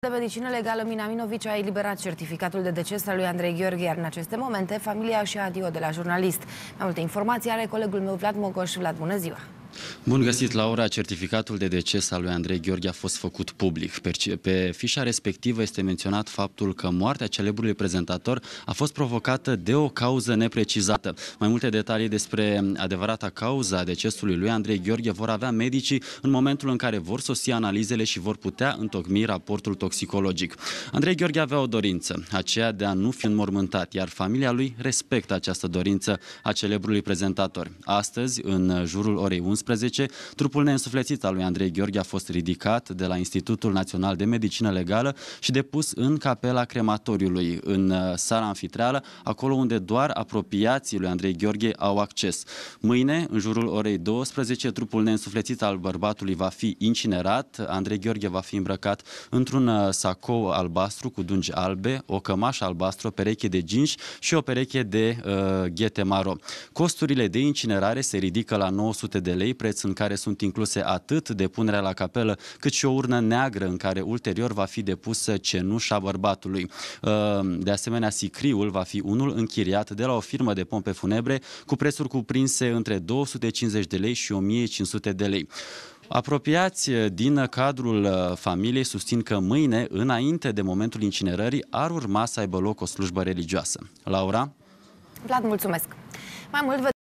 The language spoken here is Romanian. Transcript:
De medicină legală Minaminovici a eliberat certificatul de deces al lui Andrei Gheorghe, iar în aceste momente familia și adio de la jurnalist. Mai multe informații are colegul meu Vlad Mogoș. Vlad, bună ziua! Bun găsit, Laura. Certificatul de deces al lui Andrei Gheorghe a fost făcut public. Pe, pe fișa respectivă este menționat faptul că moartea celebrului prezentator a fost provocată de o cauză neprecizată. Mai multe detalii despre adevărata cauza a decesului lui Andrei Gheorghe vor avea medicii în momentul în care vor sosi analizele și vor putea întocmi raportul toxicologic. Andrei Gheorghe avea o dorință, aceea de a nu fi înmormântat, iar familia lui respectă această dorință a celebrului prezentator. Astăzi, în jurul orei 11, 2011, trupul neînsuflețit al lui Andrei Gheorghe a fost ridicat de la Institutul Național de Medicină Legală și depus în capela crematoriului, în uh, sala anfitreală, acolo unde doar apropiații lui Andrei Gheorghe au acces. Mâine, în jurul orei 12, trupul neînsuflețit al bărbatului va fi incinerat. Andrei Gheorghe va fi îmbrăcat într-un uh, sacou albastru cu dungi albe, o cămașă albastră, o pereche de ginși și o pereche de uh, ghete maro. Costurile de incinerare se ridică la 900 de lei lei, Preț, în care sunt incluse atât depunerea la capelă, cât și o urnă neagră în care ulterior va fi depusă cenușa bărbatului. Ă, de asemenea, sicriul va fi unul închiriat de la o firmă de pompe funebre cu prețuri cuprinse între 250 de lei și 1500 de lei. Apropiați din cadrul ă, familiei susțin că mâine, înainte de momentul incinerării, ar urma să aibă loc o slujbă religioasă. Laura? Vlad, mulțumesc! Mai mult